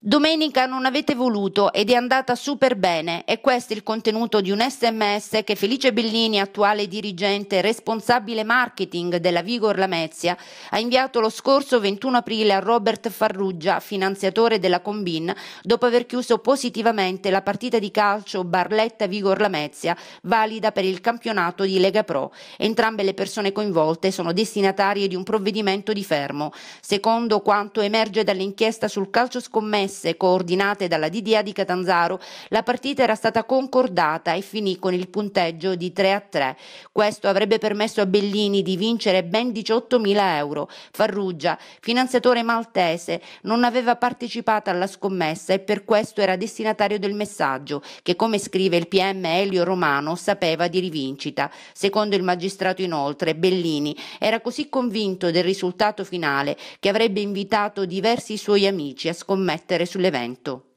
Domenica non avete voluto ed è andata super bene e questo è il contenuto di un sms che Felice Bellini, attuale dirigente responsabile marketing della Vigor Lamezia, ha inviato lo scorso 21 aprile a Robert Farrugia, finanziatore della Combin, dopo aver chiuso positivamente la partita di calcio Barletta Vigor Lamezia, valida per il campionato di Lega Pro. Entrambe le persone coinvolte sono destinatarie di un provvedimento di fermo. Secondo quanto emerge dall'inchiesta sul calcio scommesso scommesse coordinate dalla Didia di Catanzaro, la partita era stata concordata e finì con il punteggio di 3 a 3. Questo avrebbe permesso a Bellini di vincere ben 18.000 euro. Farrugia, finanziatore maltese, non aveva partecipato alla scommessa e per questo era destinatario del messaggio, che come scrive il PM Elio Romano sapeva di rivincita. Secondo il magistrato inoltre, Bellini era così convinto del risultato finale che avrebbe invitato diversi suoi amici a scommettere sull'evento.